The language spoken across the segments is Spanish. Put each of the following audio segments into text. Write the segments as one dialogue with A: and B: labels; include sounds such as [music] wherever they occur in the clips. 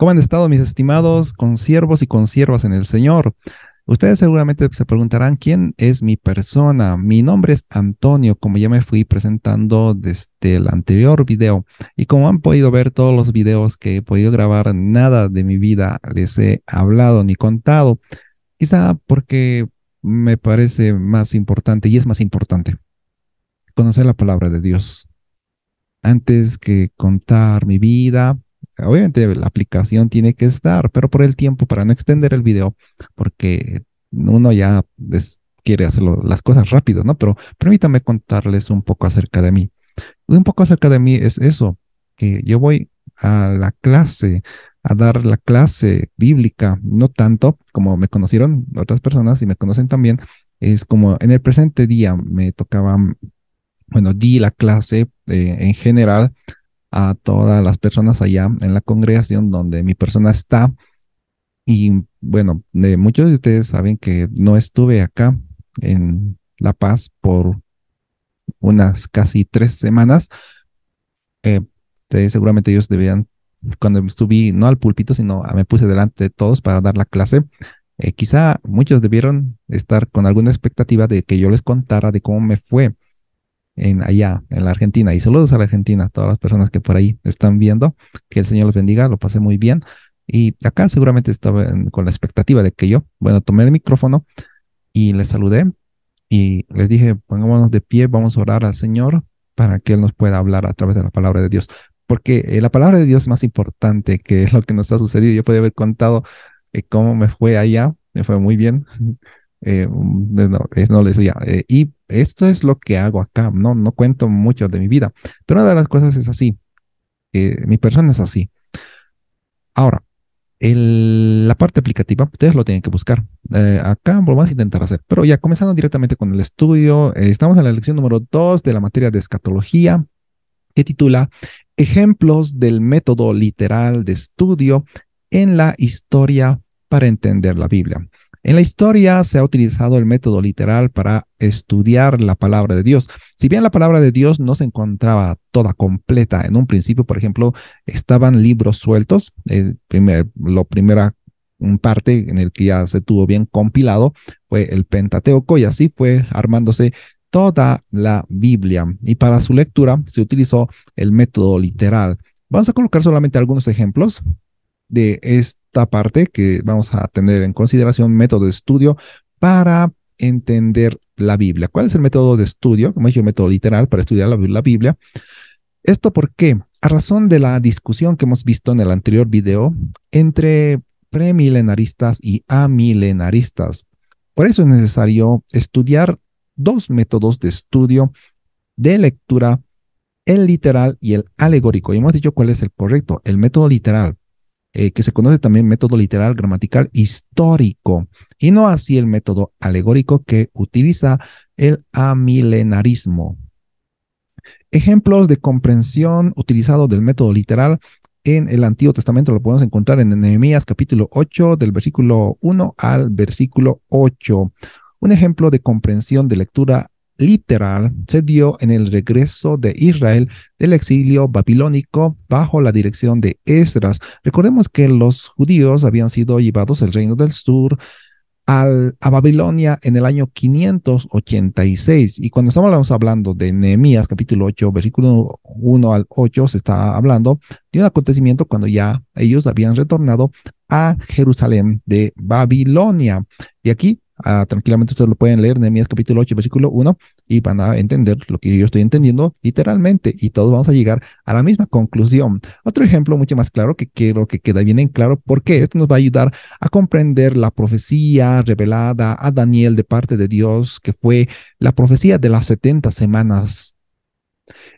A: ¿Cómo han estado mis estimados consiervos y consiervas en el Señor? Ustedes seguramente se preguntarán quién es mi persona. Mi nombre es Antonio, como ya me fui presentando desde el anterior video. Y como han podido ver todos los videos que he podido grabar, nada de mi vida les he hablado ni contado. Quizá porque me parece más importante y es más importante conocer la palabra de Dios. Antes que contar mi vida, Obviamente la aplicación tiene que estar, pero por el tiempo, para no extender el video, porque uno ya quiere hacer las cosas rápido, ¿no? Pero permítame contarles un poco acerca de mí. Un poco acerca de mí es eso, que yo voy a la clase, a dar la clase bíblica, no tanto como me conocieron otras personas y me conocen también, es como en el presente día me tocaba, bueno, di la clase eh, en general a todas las personas allá en la congregación donde mi persona está. Y bueno, muchos de ustedes saben que no estuve acá en La Paz por unas casi tres semanas. Eh, seguramente ellos debían, cuando subí, no al pulpito, sino ah, me puse delante de todos para dar la clase. Eh, quizá muchos debieron estar con alguna expectativa de que yo les contara de cómo me fue en allá, en la Argentina. Y saludos a la Argentina, a todas las personas que por ahí están viendo. Que el Señor los bendiga, lo pasé muy bien. Y acá seguramente estaba con la expectativa de que yo, bueno, tomé el micrófono y les saludé y les dije, pongámonos de pie, vamos a orar al Señor para que Él nos pueda hablar a través de la palabra de Dios. Porque la palabra de Dios es más importante que lo que nos ha sucedido. Yo podía haber contado cómo me fue allá, me fue muy bien. eh, no, no les ya. y esto es lo que hago acá, no, no cuento mucho de mi vida, pero una de las cosas es así, mi persona es así. Ahora, la parte aplicativa, ustedes lo tienen que buscar. Eh, acá vamos a intentar hacer. Pero ya comenzando directamente con el estudio, eh, estamos en la lección número 2 de la materia de escatología, que titula Ejemplos del método literal de estudio en la historia para entender la Biblia. En la historia se ha utilizado el método literal para estudiar la palabra de Dios. Si bien la palabra de Dios no se encontraba toda completa en un principio, por ejemplo, estaban libros sueltos, eh, lo primera parte en el que ya se tuvo bien compilado fue el Pentateuco y así fue armándose toda la Biblia. Y para su lectura se utilizó el método literal. Vamos a colocar solamente algunos ejemplos de esta parte que vamos a tener en consideración método de estudio para entender la Biblia. ¿Cuál es el método de estudio? Como he dicho, el método literal para estudiar la, Biblia. ¿Esto por qué? A razón de la discusión que hemos visto en el anterior video entre premilenaristas y amilenaristas. Por eso es necesario estudiar dos métodos de estudio de lectura, el literal y el alegórico. Y hemos dicho cuál es el correcto, el método literal. Eh, que se conoce también método literal, gramatical, histórico, y no así el método alegórico que utiliza el amilenarismo. Ejemplos de comprensión utilizado del método literal en el Antiguo Testamento lo podemos encontrar en Nehemías capítulo 8, del versículo 1 al versículo 8. Un ejemplo de comprensión de lectura literal se dio en el regreso de Israel del exilio babilónico bajo la dirección de Esdras. Recordemos que los judíos habían sido llevados del reino del sur a Babilonia en el año 586. Y cuando estamos hablando de Nehemías capítulo 8, versículo 1 al 8, se está hablando de un acontecimiento cuando ya ellos habían retornado a Jerusalén de Babilonia. Y aquí Ah, tranquilamente ustedes lo pueden leer, ...en Emias capítulo 8, versículo 1, y van a entender lo que yo estoy entendiendo literalmente, y todos vamos a llegar a la misma conclusión. Otro ejemplo mucho más claro que quiero que queda bien en claro, porque esto nos va a ayudar a comprender la profecía revelada a Daniel de parte de Dios, que fue la profecía de las 70 semanas.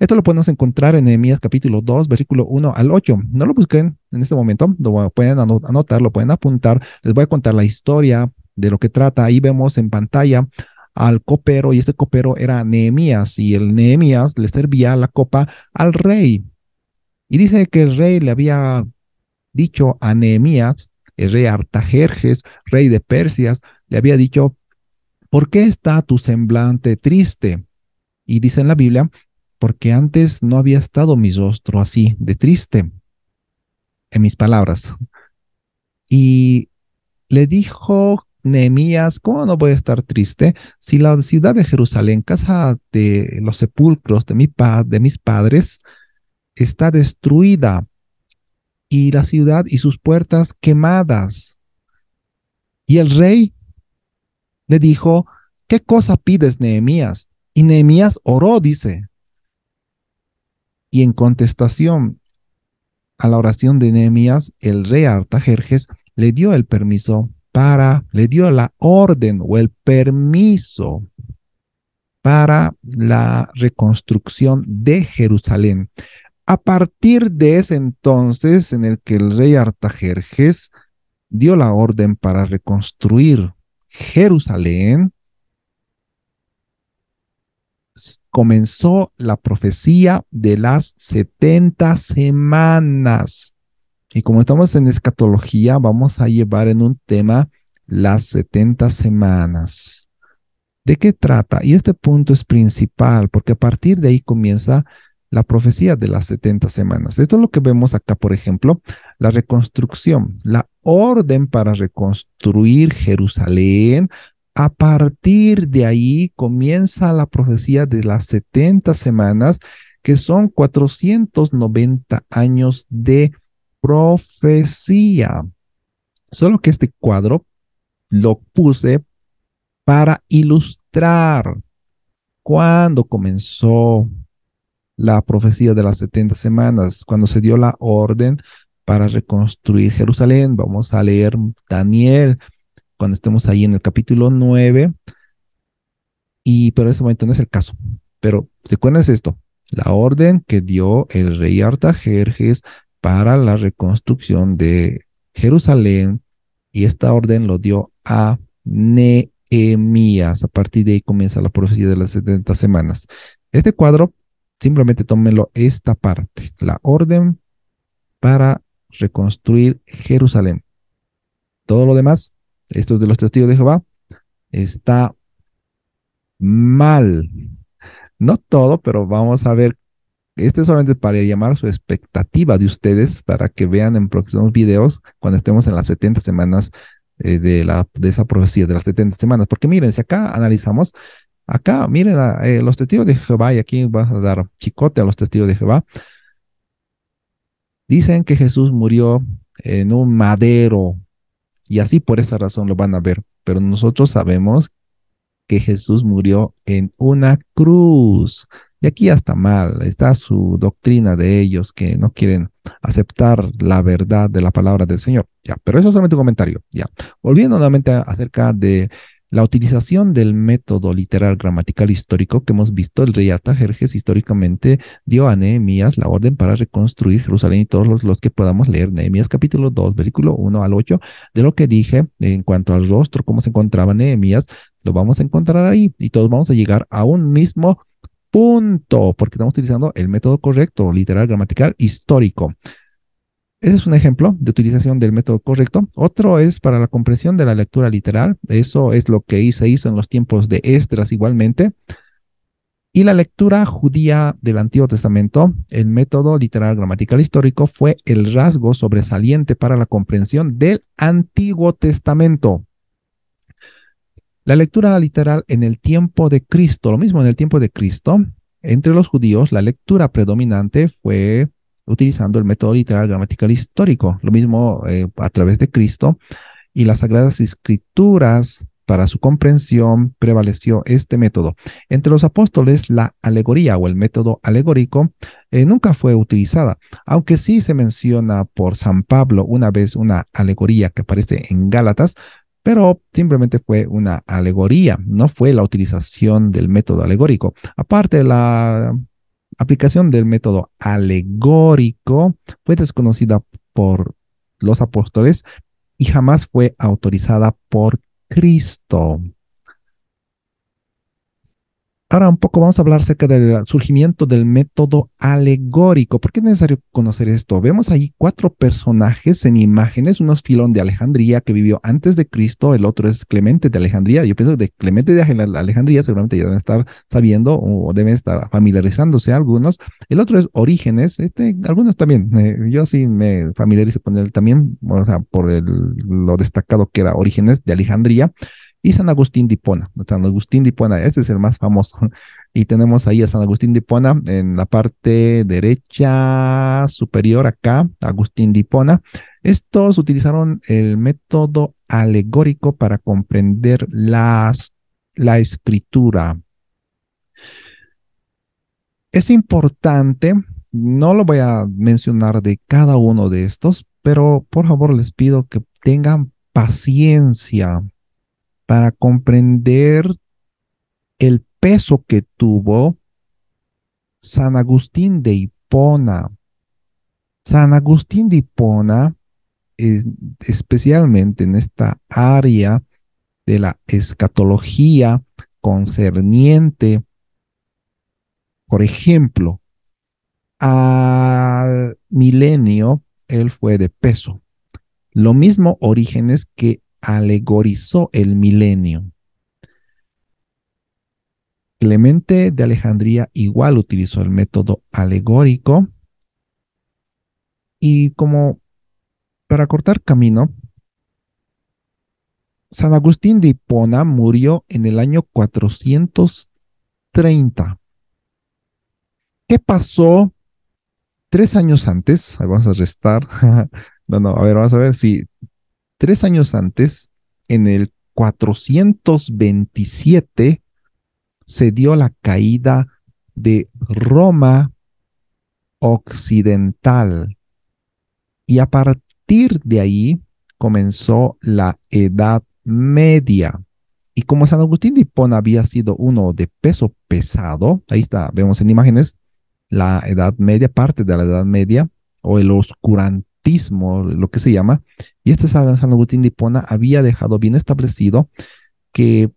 A: Esto lo podemos encontrar en Emias capítulo 2, versículo 1 al 8. No lo busquen en este momento, lo pueden anotar, lo pueden apuntar. Les voy a contar la historia de lo que trata. Ahí vemos en pantalla al copero y este copero era Nehemías y el Nehemías le servía la copa al rey. Y dice que el rey le había dicho a Nehemías, el rey Artajerjes, rey de Persias, le había dicho, ¿por qué está tu semblante triste? Y dice en la Biblia, porque antes no había estado mi rostro así de triste, en mis palabras. Y le dijo Nehemías, ¿cómo no voy a estar triste si la ciudad de Jerusalén, casa de los sepulcros de, de mis padres, está destruida y la ciudad y sus puertas quemadas? Y el rey le dijo, ¿qué cosa pides, Nehemías? Y Nehemías oró, dice. Y en contestación a la oración de Nehemías, el rey Artajerjes le dio el permiso para, le dio la orden o el permiso para la reconstrucción de Jerusalén. A partir de ese entonces en el que el rey Artajerjes dio la orden para reconstruir Jerusalén, comenzó la profecía de las 70 semanas y como estamos en escatología, vamos a llevar en un tema las 70 semanas. ¿De qué trata? Y este punto es principal, porque a partir de ahí comienza la profecía de las 70 semanas. Esto es lo que vemos acá, por ejemplo, la reconstrucción, la orden para reconstruir Jerusalén. A partir de ahí comienza la profecía de las 70 semanas, que son 490 años de profecía. Solo que este cuadro lo puse para ilustrar cuando comenzó la profecía de las 70 semanas, cuando se dio la orden para reconstruir Jerusalén. Vamos a leer Daniel cuando estemos ahí en el capítulo 9. Y pero en ese momento no es el caso. Pero recuerdas esto, la orden que dio el rey Artajerjes para la reconstrucción de Jerusalén y esta orden lo dio a Nehemías. A partir de ahí comienza la profecía de las 70 semanas. Este cuadro, simplemente tómelo esta parte, la orden para reconstruir Jerusalén. Todo lo demás, esto de los testigos de Jehová, está mal. No todo, pero vamos a ver este es solamente para llamar su expectativa de ustedes para que vean en próximos videos cuando estemos en las 70 semanas eh, de, la, de esa profecía, de las 70 semanas. Porque miren, si acá analizamos, acá miren eh, los testigos de Jehová, y aquí vas a dar chicote a los testigos de Jehová, dicen que Jesús murió en un madero y así por esa razón lo van a ver. Pero nosotros sabemos que Jesús murió en una cruz. Y aquí ya está mal, está su doctrina de ellos que no quieren aceptar la verdad de la palabra del Señor. Ya, pero eso es solamente un comentario. Ya, volviendo nuevamente acerca de la utilización del método literal gramatical histórico que hemos visto, el rey Artajerjes históricamente dio a Nehemías la orden para reconstruir Jerusalén y todos los, los que podamos leer Nehemías capítulo 2, versículo 1 al 8, de lo que dije en cuanto al rostro, cómo se encontraba Nehemías, lo vamos a encontrar ahí y todos vamos a llegar a un mismo Punto, porque estamos utilizando el método correcto, literal, gramatical, histórico. Ese es un ejemplo de utilización del método correcto. Otro es para la comprensión de la lectura literal. Eso es lo que se hizo en los tiempos de Estras igualmente. Y la lectura judía del Antiguo Testamento, el método literal gramatical histórico fue el rasgo sobresaliente para la comprensión del Antiguo Testamento. La lectura literal en el tiempo de Cristo, lo mismo en el tiempo de Cristo, entre los judíos la lectura predominante fue utilizando el método literal gramatical histórico, lo mismo eh, a través de Cristo y las sagradas escrituras para su comprensión prevaleció este método. Entre los apóstoles, la alegoría o el método alegórico eh, nunca fue utilizada, aunque sí se menciona por San Pablo una vez una alegoría que aparece en Gálatas, pero simplemente fue una alegoría, no fue la utilización del método alegórico. Aparte, la aplicación del método alegórico fue desconocida por los apóstoles y jamás fue autorizada por Cristo. Ahora un poco vamos a hablar acerca del surgimiento del método alegórico. ¿Por qué es necesario conocer esto? Vemos ahí cuatro personajes en imágenes. Uno es Filón de Alejandría, que vivió antes de Cristo. El otro es Clemente de Alejandría. Yo pienso de Clemente de Alejandría seguramente ya deben estar sabiendo o deben estar familiarizándose algunos. El otro es Orígenes. Este, algunos también. Eh, yo sí me familiarizo con él también, o sea, por lo destacado que era Orígenes de Alejandría y San Agustín de Hipona. San Agustín de Hipona, este es el más famoso. [laughs] Y tenemos ahí a San Agustín de Hipona en la parte derecha superior acá, Agustín de Hipona. Estos utilizaron el método alegórico para comprender las, la escritura. Es importante, no lo voy a mencionar de cada uno de estos, pero por favor les pido que tengan paciencia para comprender el peso que tuvo San Agustín de Hipona. San Agustín de Hipona, eh, especialmente en esta área de la escatología concerniente, por ejemplo, al milenio, él fue de peso. Lo mismo Orígenes que alegorizó el milenio. Clemente de Alejandría igual utilizó el método alegórico. Y como para cortar camino, San Agustín de Hipona murió en el año 430. ¿Qué pasó tres años antes? vamos a restar. [laughs] no, no, a ver, vamos a ver si tres años antes, en el 427, se dio la caída de Roma Occidental. Y a partir de ahí comenzó la Edad Media. Y como San Agustín de había sido uno de peso pesado, ahí está, vemos en imágenes, la Edad Media, parte de la Edad Media, o el oscurantismo, lo que se llama, y este San Agustín de Hipona había dejado bien establecido que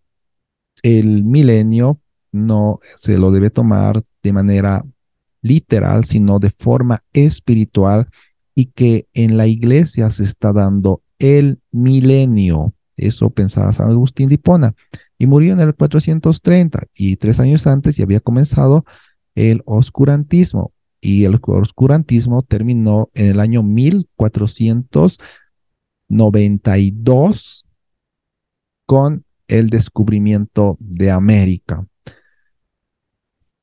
A: el milenio no se lo debe tomar de manera literal, sino de forma espiritual y que en la iglesia se está dando el milenio. Eso pensaba San Agustín de Hipona. Y murió en el 430 y tres años antes ya había comenzado el oscurantismo. Y el oscurantismo terminó en el año 1430. 92 con el descubrimiento de América.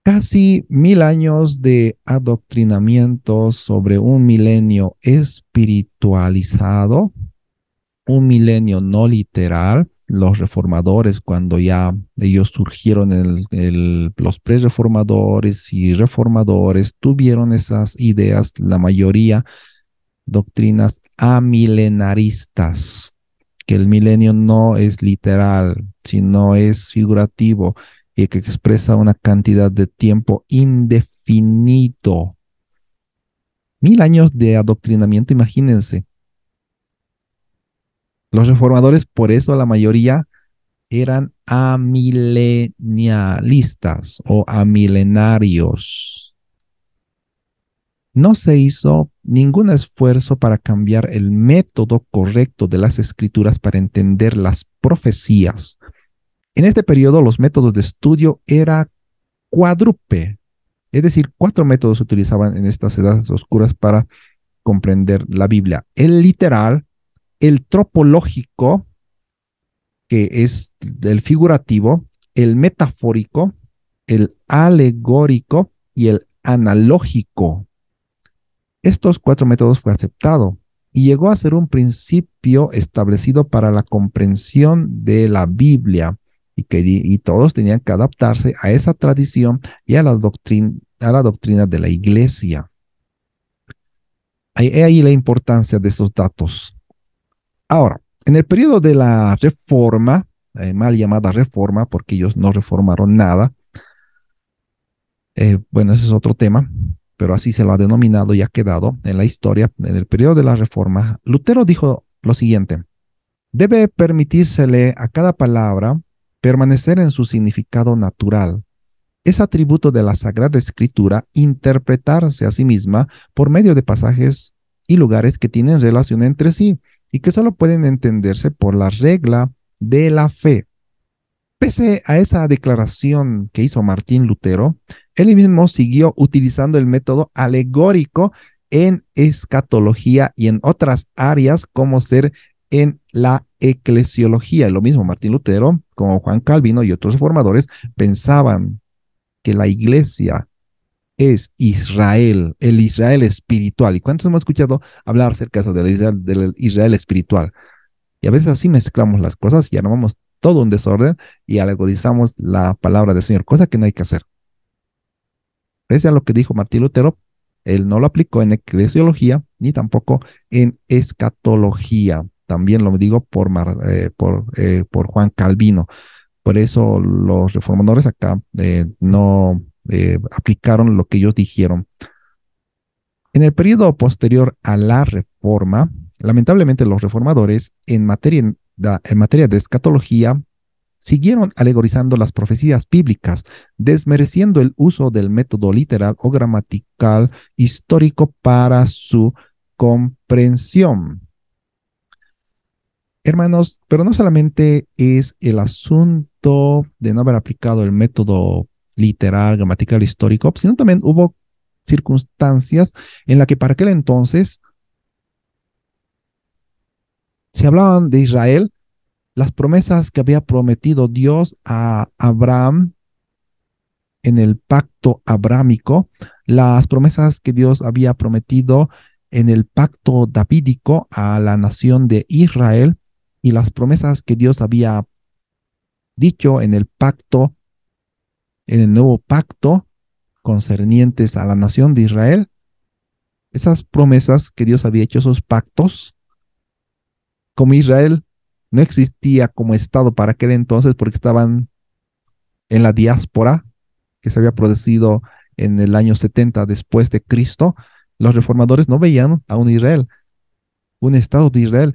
A: Casi mil años de adoctrinamiento sobre un milenio espiritualizado, un milenio no literal. Los reformadores, cuando ya ellos surgieron, los pre los y reformadores tuvieron esas ideas, la mayoría doctrinas amilenaristas, que el milenio no es literal, sino es figurativo y que expresa una cantidad de tiempo indefinido. Mil años de adoctrinamiento, imagínense. Los reformadores, por eso la mayoría eran amilenialistas o amilenarios no se hizo ningún esfuerzo para cambiar el método correcto de las escrituras para entender las profecías. En este periodo los métodos de estudio era cuádrupe, es decir, cuatro métodos se utilizaban en estas edades oscuras para comprender la Biblia. El literal, el tropológico, que es el figurativo, el metafórico, el alegórico y el analógico. Estos cuatro métodos fue aceptado y llegó a ser un principio establecido para la comprensión de la Biblia y que todos tenían que adaptarse a esa tradición y a la doctrina, a la doctrina de la iglesia. Ahí, ahí la importancia de esos datos. Ahora, en el periodo de la reforma, mal llamada reforma, porque ellos no reformaron nada, eh, bueno, ese es otro tema, pero así se lo ha denominado y ha quedado en la historia, en el periodo de la Reforma. Lutero dijo lo siguiente, debe permitírsele a cada palabra permanecer en su significado natural. Es atributo de la Sagrada Escritura interpretarse a sí misma por medio de pasajes y lugares que tienen relación entre sí y que solo pueden entenderse por la regla de la fe. Pese a esa declaración que hizo Martín Lutero, él mismo siguió utilizando el método alegórico en escatología y en otras áreas como ser en la eclesiología. lo mismo Martín Lutero, como Juan Calvino y otros formadores, pensaban que la iglesia es Israel, el Israel espiritual. ¿Y cuántos hemos escuchado hablar acerca de del Israel, espiritual? Y a veces así mezclamos las cosas y ya no vamos todo un desorden y alegorizamos la palabra del Señor, cosa que no hay que hacer. Pese a lo que dijo Martín Lutero, él no lo aplicó en eclesiología ni tampoco en escatología. También lo digo por, eh, por, eh, por Juan Calvino. Por eso los reformadores acá eh, no aplicaron lo que ellos dijeron. En el periodo posterior a la reforma, lamentablemente los reformadores en materia en materia de escatología siguieron alegorizando las profecías bíblicas, desmereciendo el uso del método literal o gramatical histórico para su comprensión. Hermanos, pero no solamente es el asunto de no haber aplicado el método literal, gramatical, histórico, sino también hubo circunstancias en las que para aquel entonces se hablaban de Israel, las promesas que había prometido Dios a Abraham en el pacto abrámico, las promesas que Dios había prometido en el pacto davídico a la nación de Israel y las promesas que Dios había dicho en el pacto, en el nuevo pacto concernientes a la nación de Israel, esas promesas que Dios había hecho, esos pactos, como Israel no existía como Estado para aquel entonces porque estaban en la diáspora que se había producido en el año 70 después de Cristo, los reformadores no veían a un Israel, un Estado de Israel.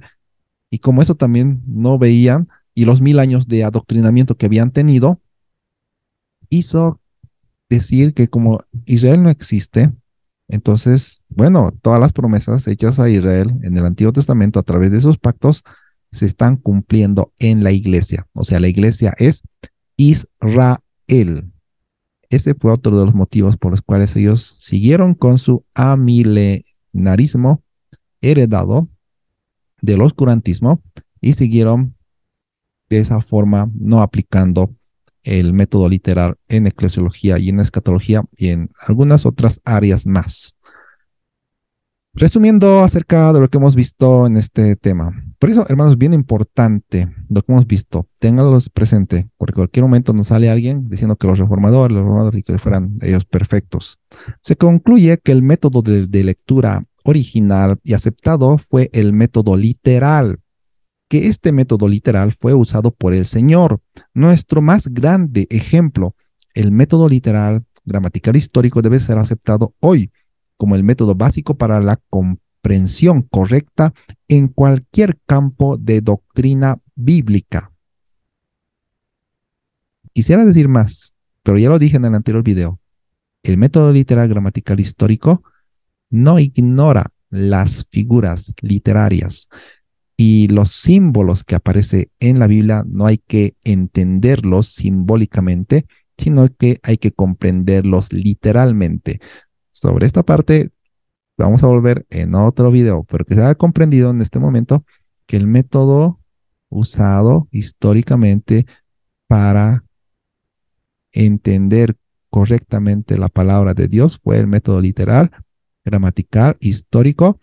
A: Y como eso también no veían, y los mil años de adoctrinamiento que habían tenido, hizo decir que como Israel no existe, entonces, bueno, todas las promesas hechas a Israel en el Antiguo Testamento a través de esos pactos se están cumpliendo en la iglesia. O sea, la iglesia es Israel. Ese fue otro de los motivos por los cuales ellos siguieron con su amilenarismo heredado del oscurantismo y siguieron de esa forma no aplicando el método literal en eclesiología y en escatología y en algunas otras áreas más. Resumiendo acerca de lo que hemos visto en este tema. Por eso, hermanos, bien importante lo que hemos visto. Ténganlos presente, porque en cualquier momento nos sale alguien diciendo que los reformadores, los reformadores y que fueran ellos perfectos. Se concluye que el método de, de lectura original y aceptado fue el método literal que este método literal fue usado por el Señor. Nuestro más grande ejemplo, el método literal gramatical histórico debe ser aceptado hoy como el método básico para la comprensión correcta en cualquier campo de doctrina bíblica. Quisiera decir más, pero ya lo dije en el anterior video. El método literal gramatical histórico no ignora las figuras literarias, y los símbolos que aparecen en la Biblia no hay que entenderlos simbólicamente, sino que hay que comprenderlos literalmente. Sobre esta parte vamos a volver en otro video, pero que se ha comprendido en este momento que el método usado históricamente para entender correctamente la palabra de Dios fue el método literal, gramatical, histórico,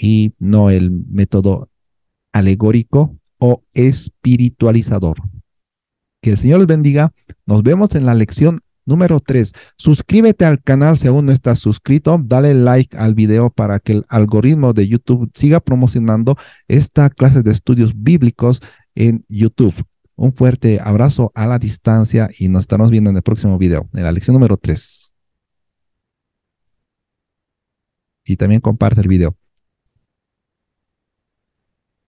A: y no el método alegórico o espiritualizador. Que el Señor les bendiga. Nos vemos en la lección número 3. Suscríbete al canal si aún no estás suscrito. Dale like al video para que el algoritmo de YouTube siga promocionando esta clase de estudios bíblicos en YouTube. Un fuerte abrazo a la distancia y nos estamos viendo en el próximo video, en la lección número 3. Y también comparte el video.